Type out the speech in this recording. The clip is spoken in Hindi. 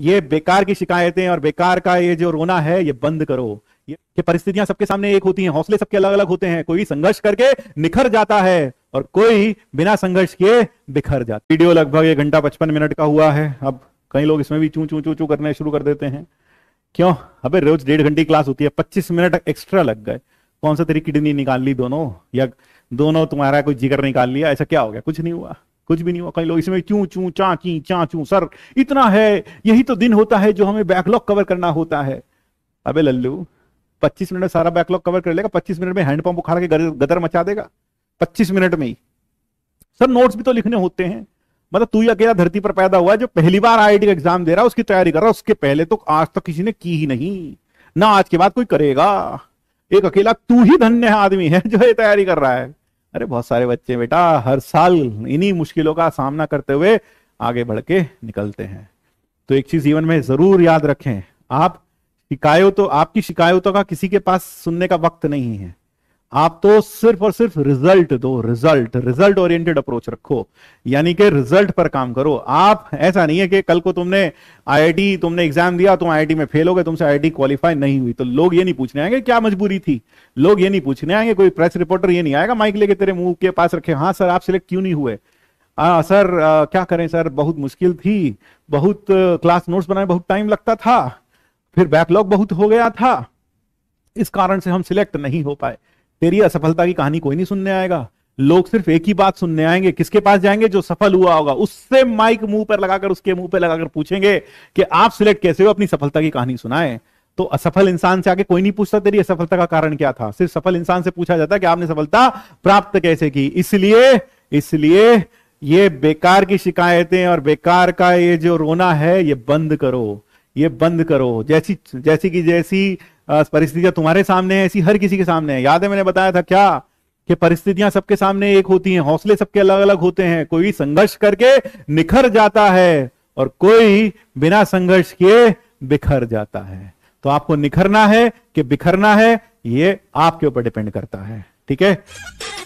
ये बेकार की शिकायतें और बेकार का ये जो रोना है ये बंद करो ये परिस्थितियां सबके सामने एक होती हैं हौसले सबके अलग अलग होते हैं कोई संघर्ष करके निखर जाता है और कोई बिना संघर्ष के बिखर जाता वीडियो लगभग एक घंटा पचपन मिनट का हुआ है अब कई लोग इसमें भी चू चू चू चू करने शुरू कर देते हैं क्यों अबे रोज डेढ़ घंटे क्लास होती है पच्चीस मिनट एक्स्ट्रा लग गए कौन सा तेरी किडनी निकाल ली दोनों या दोनों तुम्हारा कोई जिगर निकाल लिया ऐसा क्या हो गया कुछ नहीं हुआ कुछ भी नहीं हुआ कई लोग इसमें चू चू चा ची चा चू सर इतना है यही तो दिन होता है जो हमें बैकलॉग कवर करना होता है अबे लल्लू 25 मिनट में सारा बैकलॉग कवर कर लेगा 25 मिनट में हैंडपंप उखाड़ के गदर मचा देगा 25 मिनट में ही सर नोट्स भी तो लिखने होते हैं मतलब तू ही अकेला धरती पर पैदा हुआ जो पहली बार आई का एग्जाम दे रहा है उसकी तैयारी कर रहा है उसके पहले तो आज तक तो किसी ने की ही नहीं ना आज के बाद कोई करेगा एक अकेला तू ही धन्य आदमी है जो ये तैयारी कर रहा है अरे बहुत सारे बच्चे बेटा हर साल इन्हीं मुश्किलों का सामना करते हुए आगे बढ़ के निकलते हैं तो एक चीज जीवन में जरूर याद रखें आप शिकायतों आपकी शिकायतों का किसी के पास सुनने का वक्त नहीं है आप तो सिर्फ और सिर्फ रिजल्ट दो रिजल्ट रिजल्ट ओरिएंटेड अप्रोच रखो यानी कि रिजल्ट पर काम करो आप ऐसा नहीं है कि कल को तुमने आईआईटी तुमने एग्जाम दिया तुम आईआईटी में फेल हो गए तुमसे आईआईटी क्वालिफाई नहीं हुई तो लोग ये नहीं पूछने आएंगे क्या मजबूरी थी लोग ये नहीं पूछने आएंगे कोई प्रेस रिपोर्टर ये नहीं आएगा माइक लेके तेरे मुंह के पास रखे हाँ सर आप सिलेक्ट क्यों नहीं हुए आ, सर आ, क्या करें सर बहुत मुश्किल थी बहुत क्लास नोट्स बनाने बहुत टाइम लगता था फिर बैकलॉग बहुत हो गया था इस कारण से हम सिलेक्ट नहीं हो पाए तेरी असफलता की कहानी कोई नहीं सुनने आएगा लोग सिर्फ एक ही बात सुनने आएंगे किसके पास जाएंगे जो सफल हुआ होगा उससे माइक मुंह पर लगाकर उसके मुंह पर लगाकर पूछेंगे कि आप सिलेक्ट कैसे हो अपनी सफलता की कहानी सुनाए तो असफल इंसान से आगे कोई नहीं पूछता तेरी असफलता का कारण क्या था सिर्फ सफल इंसान से पूछा जाता है कि आपने सफलता प्राप्त कैसे की इसलिए इसलिए ये बेकार की शिकायतें और बेकार का ये जो रोना है ये बंद करो ये बंद करो जैसी जैसी की जैसी परिस्थितियां तुम्हारे सामने है ऐसी हर किसी के सामने है याद है मैंने बताया था क्या कि परिस्थितियां सबके सामने एक होती हैं हौसले सबके अलग अलग होते हैं कोई संघर्ष करके निखर जाता है और कोई बिना संघर्ष के बिखर जाता है तो आपको निखरना है कि बिखरना है ये आपके ऊपर डिपेंड करता है ठीक है